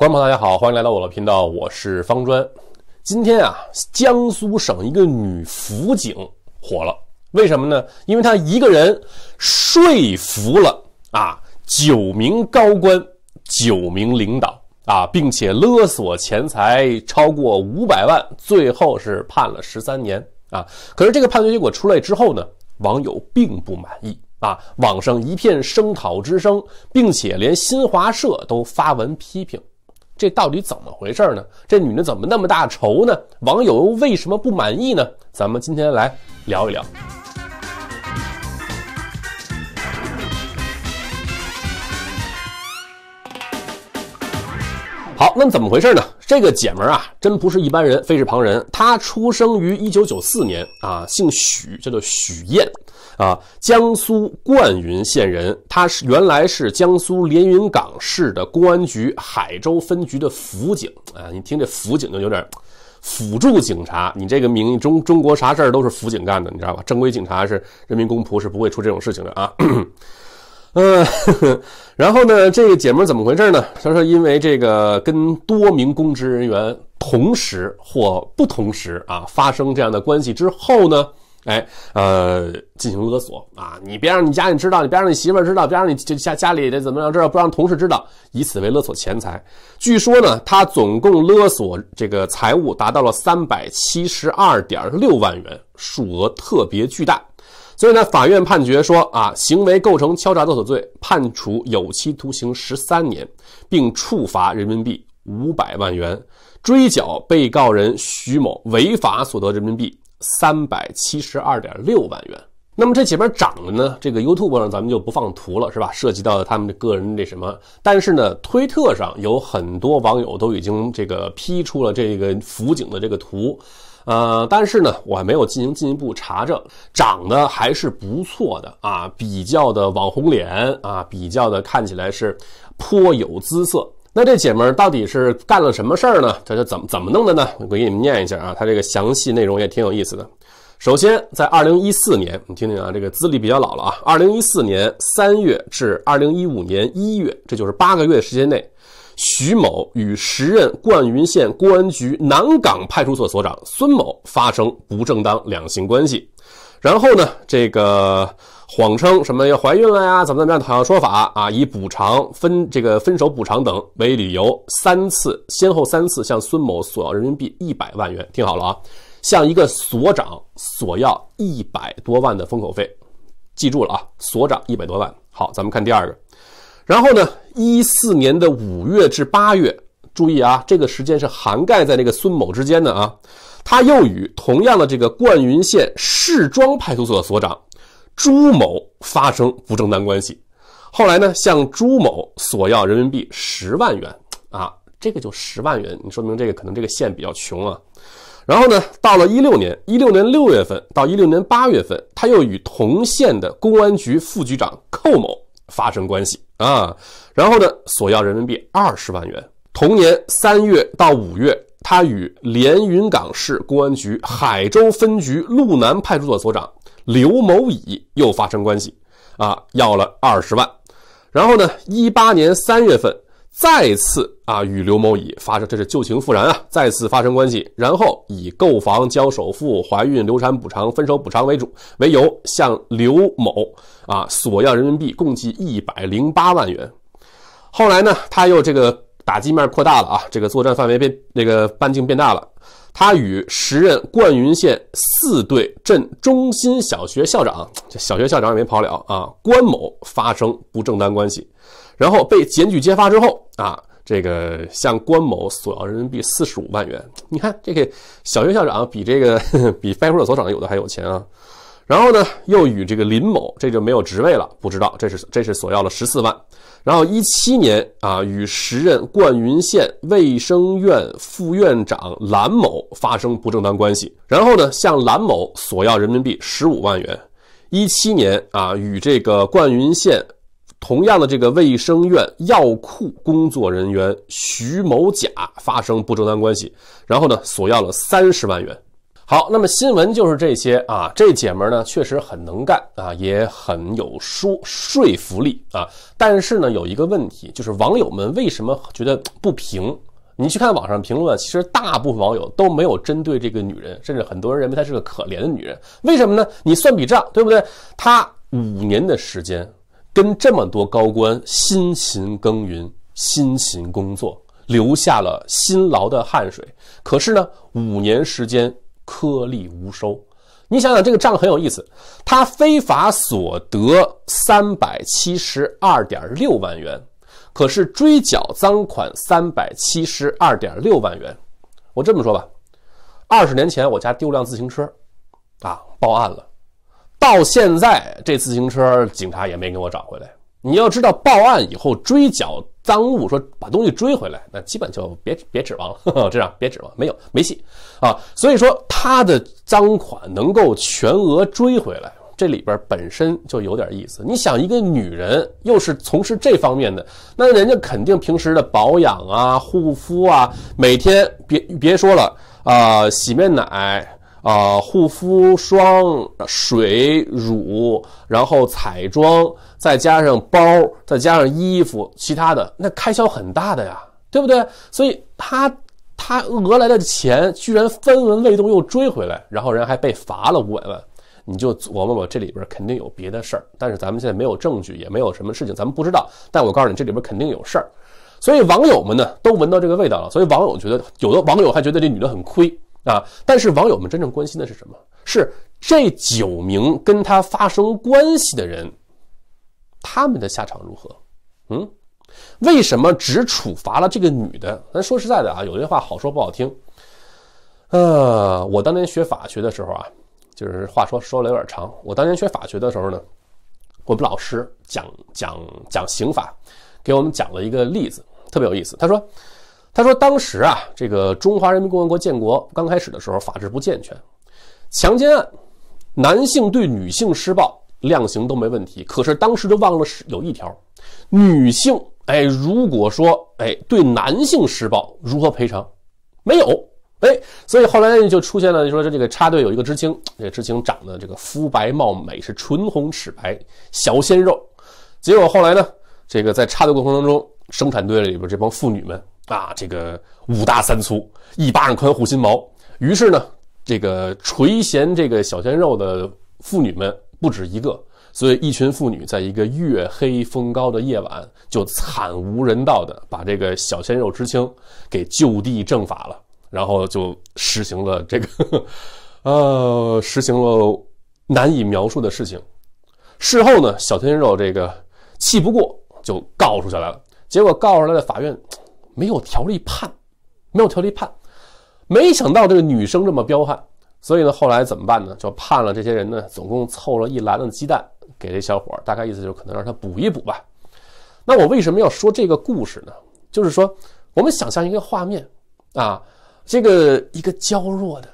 观众朋友，大家好，欢迎来到我的频道，我是方砖。今天啊，江苏省一个女辅警火了，为什么呢？因为她一个人说服了啊九名高官、九名领导啊，并且勒索钱财超过五百万，最后是判了十三年啊。可是这个判决结果出来之后呢，网友并不满意啊，网上一片声讨之声，并且连新华社都发文批评。这到底怎么回事呢？这女的怎么那么大仇呢？网友又为什么不满意呢？咱们今天来聊一聊。好，那怎么回事呢？这个姐们儿啊，真不是一般人，非是旁人。她出生于一九九四年啊，姓许，叫做许燕。啊，江苏灌云县人，他是原来是江苏连云港市的公安局海州分局的辅警啊。你听这辅警就有点辅助警察，你这个名义中中国啥事儿都是辅警干的，你知道吧？正规警察是人民公仆，是不会出这种事情的啊。嗯，然后呢，这个姐们怎么回事呢？她说因为这个跟多名公职人员同时或不同时啊发生这样的关系之后呢。哎，呃，进行勒索啊！你别让你家里知道，你别让你媳妇儿知道，别让你家家里的怎么样知道，不让同事知道，以此为勒索钱财。据说呢，他总共勒索这个财物达到了三百七十二点六万元，数额特别巨大。所以呢，法院判决说啊，行为构成敲诈勒索罪，判处有期徒刑十三年，并处罚人民币五百万元，追缴被告人徐某违法所得人民币。三百七十二点六万元。那么这前面涨的呢？这个 YouTube 上咱们就不放图了，是吧？涉及到他们的个人那什么？但是呢，推特上有很多网友都已经这个 P 出了这个辅警的这个图，呃，但是呢，我还没有进行进一步查证，长得还是不错的啊，比较的网红脸啊，比较的看起来是颇有姿色。那这姐们儿到底是干了什么事儿呢？她是怎么怎么弄的呢？我给你们念一下啊，她这个详细内容也挺有意思的。首先，在二零一四年，你听听啊，这个资历比较老了啊。二零一四年三月至二零一五年一月，这就是八个月时间内，徐某与时任灌云县公安局南岗派出所所长孙某发生不正当两性关系。然后呢，这个。谎称什么要怀孕了呀？怎么怎么样讨要说法啊？以补偿分这个分手补偿等为理由，三次先后三次向孙某索要人民币一百万元。听好了啊，向一个所长索要一百多万的封口费，记住了啊，所长一百多万。好，咱们看第二个。然后呢，一四年的五月至八月，注意啊，这个时间是涵盖在这个孙某之间的啊，他又与同样的这个灌云县市庄派出所所长。朱某发生不正当关系，后来呢，向朱某索要人民币十万元啊，这个就十万元，你说明这个可能这个县比较穷啊。然后呢，到了一六年，一六年六月份到一六年八月份，他又与同县的公安局副局长寇某发生关系啊，然后呢，索要人民币二十万元。同年三月到五月，他与连云港市公安局海州分局路南派出所所长。刘某乙又发生关系，啊，要了二十万，然后呢，一八年三月份再次啊与刘某乙发生，这是旧情复燃啊，再次发生关系，然后以购房交首付、怀孕流产补偿、分手补偿为主为由，向刘某啊索要人民币共计一百零八万元。后来呢，他又这个打击面扩大了啊，这个作战范围变那个半径变大了。他与时任灌云县四队镇中心小学校长，这小学校长也没跑了啊！关某发生不正当关系，然后被检举揭发之后啊，这个向关某索要人民币四十五万元。你看这个小学校长比这个 比派出所长有的还有钱啊！然后呢，又与这个林某，这就没有职位了，不知道。这是这是索要了十四万。然后一七年啊，与时任灌云县卫生院副院长蓝某发生不正当关系，然后呢，向蓝某索要人民币十五万元。一七年啊，与这个灌云县同样的这个卫生院药库工作人员徐某甲发生不正当关系，然后呢，索要了三十万元。好，那么新闻就是这些啊。这姐们呢，确实很能干啊，也很有说说服力啊。但是呢，有一个问题，就是网友们为什么觉得不平？你去看网上评论，其实大部分网友都没有针对这个女人，甚至很多人认为她是个可怜的女人。为什么呢？你算笔账，对不对？她五年的时间，跟这么多高官辛勤耕耘、辛勤工作，留下了辛劳的汗水。可是呢，五年时间。颗粒无收，你想想这个账很有意思，他非法所得三百七十二点六万元，可是追缴赃款三百七十二点六万元。我这么说吧，二十年前我家丢辆自行车，啊报案了，到现在这自行车警察也没给我找回来。你要知道，报案以后追缴赃物，说把东西追回来，那基本就别别指望了。这样别指望，没有没戏啊。所以说，他的赃款能够全额追回来，这里边本身就有点意思。你想，一个女人又是从事这方面的，那人家肯定平时的保养啊、护肤啊，每天别别说了啊，洗面奶。啊，护肤霜、水、乳，然后彩妆，再加上包，再加上衣服，其他的那开销很大的呀，对不对？所以他他讹来的钱居然分文未动又追回来，然后人还被罚了五百万，你就琢磨吧，这里边肯定有别的事儿。但是咱们现在没有证据，也没有什么事情，咱们不知道。但我告诉你，这里边肯定有事儿。所以网友们呢都闻到这个味道了，所以网友觉得有的网友还觉得这女的很亏。啊！但是网友们真正关心的是什么？是这九名跟他发生关系的人，他们的下场如何？嗯，为什么只处罚了这个女的？咱说实在的啊，有些话好说不好听。呃，我当年学法学的时候啊，就是话说说了有点长。我当年学法学的时候呢，我们老师讲讲讲刑法，给我们讲了一个例子，特别有意思。他说。他说：“当时啊，这个中华人民共和国建国刚开始的时候，法制不健全，强奸案，男性对女性施暴，量刑都没问题。可是当时就忘了是有一条，女性哎，如果说哎对男性施暴，如何赔偿？没有哎，所以后来就出现了，说这个插队有一个知青，这知青长得这个肤白貌美，是唇红齿白小鲜肉。结果后来呢，这个在插队过程当中，生产队里边这帮妇女们。”啊，这个五大三粗，一巴掌宽护心毛。于是呢，这个垂涎这个小鲜肉的妇女们不止一个，所以一群妇女在一个月黑风高的夜晚，就惨无人道的把这个小鲜肉知青给就地正法了。然后就实行了这个，呃，实行了难以描述的事情。事后呢，小鲜肉这个气不过，就告去来了。结果告上来的法院。没有条例判，没有条例判，没想到这个女生这么彪悍，所以呢，后来怎么办呢？就判了这些人呢，总共凑了一篮子鸡蛋给这小伙，大概意思就是可能让他补一补吧。那我为什么要说这个故事呢？就是说，我们想象一个画面啊，这个一个娇弱的、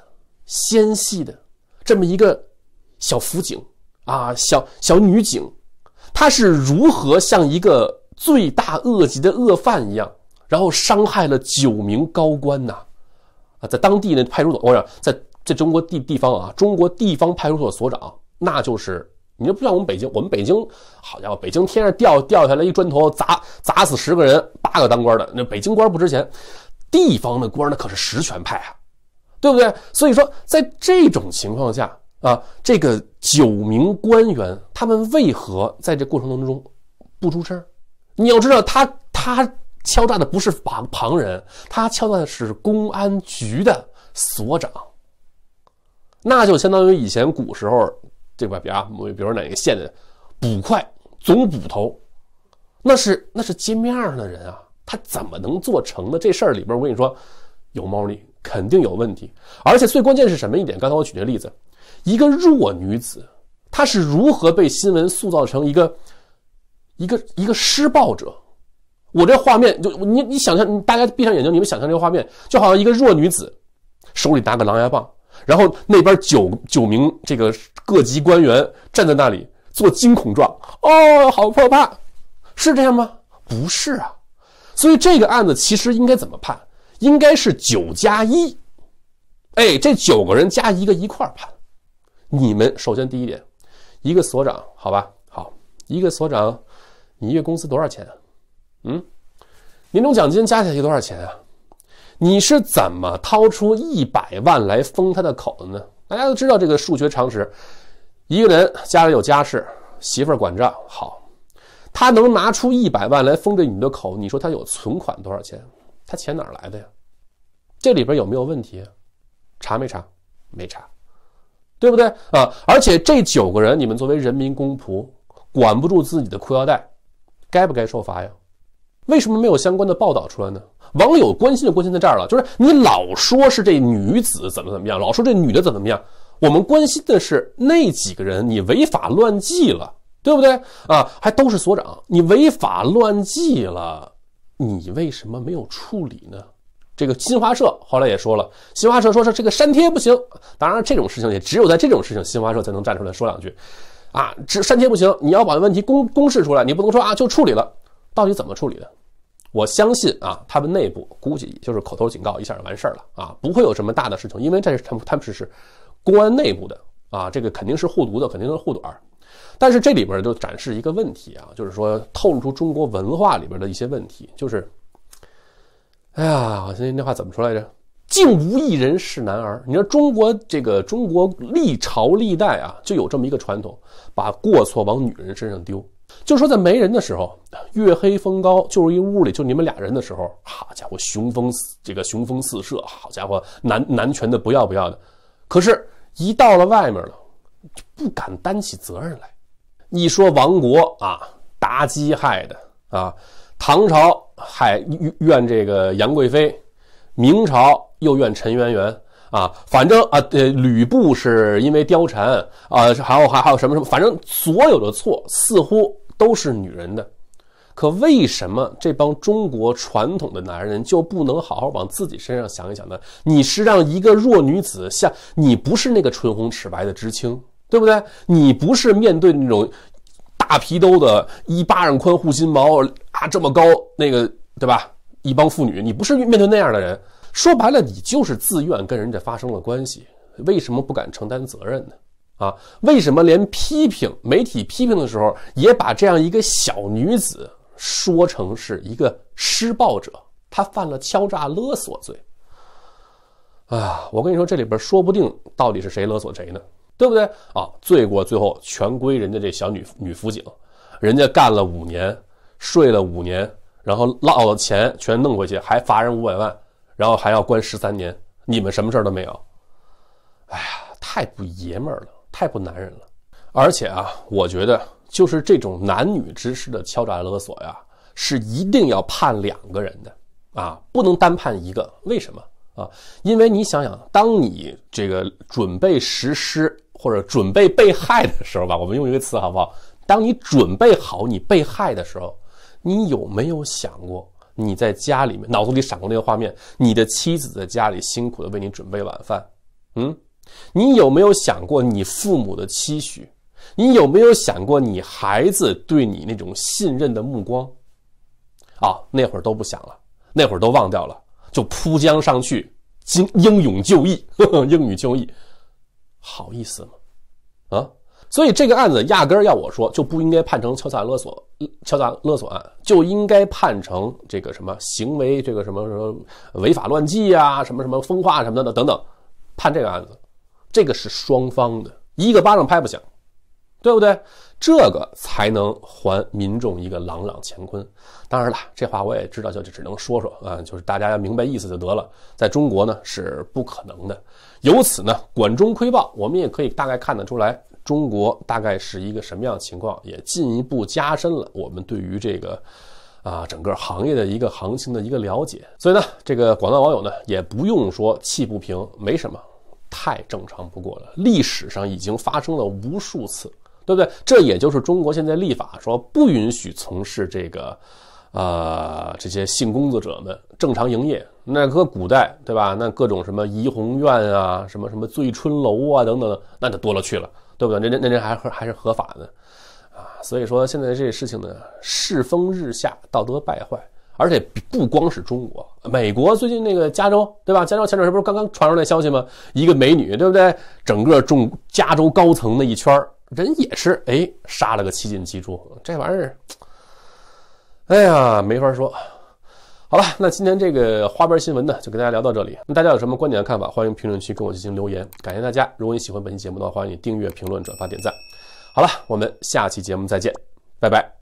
纤细的，这么一个小辅警啊，小小女警，她是如何像一个罪大恶极的恶犯一样？然后伤害了九名高官呐，啊，在当地那派出所，我想在在中国地地方啊，中国地方派出所所长，那就是你就不像我们北京，我们北京，好家伙，北京天上掉掉下来一砖头，砸砸死十个人，八个当官的，那北京官不值钱，地方的官那可是实权派啊，对不对？所以说，在这种情况下啊，这个九名官员他们为何在这过程当中不出声？你要知道，他他。敲诈的不是旁旁人，他敲诈的是公安局的所长。那就相当于以前古时候，这吧，比啊，比如哪个县的捕快、总捕头，那是那是街面上的人啊，他怎么能做成呢？这事儿里边，我跟你说，有猫腻，肯定有问题。而且最关键是什么一点？刚才我举这例子，一个弱女子，她是如何被新闻塑造成一个、一个、一个施暴者？我这画面就你，你想象，大家闭上眼睛，你们想象这个画面，就好像一个弱女子手里拿个狼牙棒，然后那边九九名这个各级官员站在那里做惊恐状，哦，好可怕，是这样吗？不是啊，所以这个案子其实应该怎么判？应该是九加一，哎，这九个人加一个一块儿判。你们首先第一点，一个所长，好吧，好，一个所长，你一月工资多少钱啊？嗯，年终奖金加起来多少钱啊？你是怎么掏出一百万来封他的口的呢？大家都知道这个数学常识，一个人家里有家事，媳妇儿管账好，他能拿出一百万来封这女的口？你说他有存款多少钱？他钱哪来的呀？这里边有没有问题？查没查？没查，对不对啊？而且这九个人，你们作为人民公仆，管不住自己的裤腰带，该不该受罚呀？为什么没有相关的报道出来呢？网友关心的关心在这儿了，就是你老说是这女子怎么怎么样，老说这女的怎么怎么样。我们关心的是那几个人，你违法乱纪了，对不对啊？还都是所长，你违法乱纪了，你为什么没有处理呢？这个新华社后来也说了，新华社说是这个删帖不行。当然这种事情也只有在这种事情，新华社才能站出来说两句，啊，只删帖不行，你要把问题公公示出来，你不能说啊就处理了。到底怎么处理的？我相信啊，他们内部估计就是口头警告一下就完事儿了啊，不会有什么大的事情，因为这是他们他们是是公安内部的啊，这个肯定是护犊子，肯定是护短儿。但是这里边就展示一个问题啊，就是说透露出中国文化里边的一些问题，就是，哎呀，我那话怎么说来着？竟无一人是男儿。你说中国这个中国历朝历代啊，就有这么一个传统，把过错往女人身上丢。就说在没人的时候，月黑风高，就是一屋里就你们俩人的时候，好家伙，雄风这个雄风四射，好家伙，男男权的不要不要的。可是，一到了外面了，就不敢担起责任来。一说亡国啊，妲己害的啊，唐朝害怨这个杨贵妃，明朝又怨陈圆圆。啊，反正啊，呃，吕布是因为貂蝉啊，还有还还有什么什么，反正所有的错似乎都是女人的。可为什么这帮中国传统的男人就不能好好往自己身上想一想呢？你是让一个弱女子像你不是那个唇红齿白的知青，对不对？你不是面对那种大皮兜的一巴掌宽护心毛啊这么高那个，对吧？一帮妇女，你不是面对那样的人。说白了，你就是自愿跟人家发生了关系，为什么不敢承担责任呢？啊，为什么连批评媒体批评的时候，也把这样一个小女子说成是一个施暴者？她犯了敲诈勒索罪。哎呀，我跟你说，这里边说不定到底是谁勒索谁呢？对不对？啊，罪过最后全归人家这小女女辅警，人家干了五年，睡了五年，然后落了钱全弄回去，还罚人五百万。然后还要关十三年，你们什么事儿都没有，哎呀，太不爷们儿了，太不男人了。而且啊，我觉得就是这种男女之事的敲诈勒索呀，是一定要判两个人的啊，不能单判一个。为什么啊？因为你想想，当你这个准备实施或者准备被害的时候吧，我们用一个词好不好？当你准备好你被害的时候，你有没有想过？你在家里面，脑子里闪过那个画面，你的妻子在家里辛苦的为你准备晚饭，嗯，你有没有想过你父母的期许？你有没有想过你孩子对你那种信任的目光？啊，那会儿都不想了，那会儿都忘掉了，就扑江上去，英英勇就义，英勇就义，好意思吗？啊？所以这个案子压根儿要我说就不应该判成敲诈勒索，敲诈勒索案就应该判成这个什么行为，这个什么什么违法乱纪呀，什么什么风化什么的等等，判这个案子，这个是双方的，一个巴掌拍不响，对不对？这个才能还民众一个朗朗乾坤。当然了，这话我也知道，就只能说说啊，就是大家要明白意思就得了。在中国呢是不可能的。由此呢，管中窥豹，我们也可以大概看得出来。中国大概是一个什么样的情况，也进一步加深了我们对于这个，啊，整个行业的一个行情的一个了解。所以呢，这个广大网友呢也不用说气不平，没什么，太正常不过了。历史上已经发生了无数次，对不对？这也就是中国现在立法说不允许从事这个，呃，这些性工作者们正常营业。那搁古代，对吧？那各种什么怡红院啊，什么什么醉春楼啊，等等，那就多了去了。对不对？那那那人还还是合法的，啊，所以说现在这事情呢，世风日下，道德败坏，而且不光是中国，美国最近那个加州，对吧？加州前段时间不是刚刚传出来消息吗？一个美女，对不对？整个中加州高层的一圈人也是，哎，杀了个七进七出，这玩意儿，哎呀，没法说。好了，那今天这个花边新闻呢，就跟大家聊到这里。那大家有什么观点看法，欢迎评论区跟我进行留言。感谢大家，如果你喜欢本期节目的话，欢迎你订阅、评论、转发、点赞。好了，我们下期节目再见，拜拜。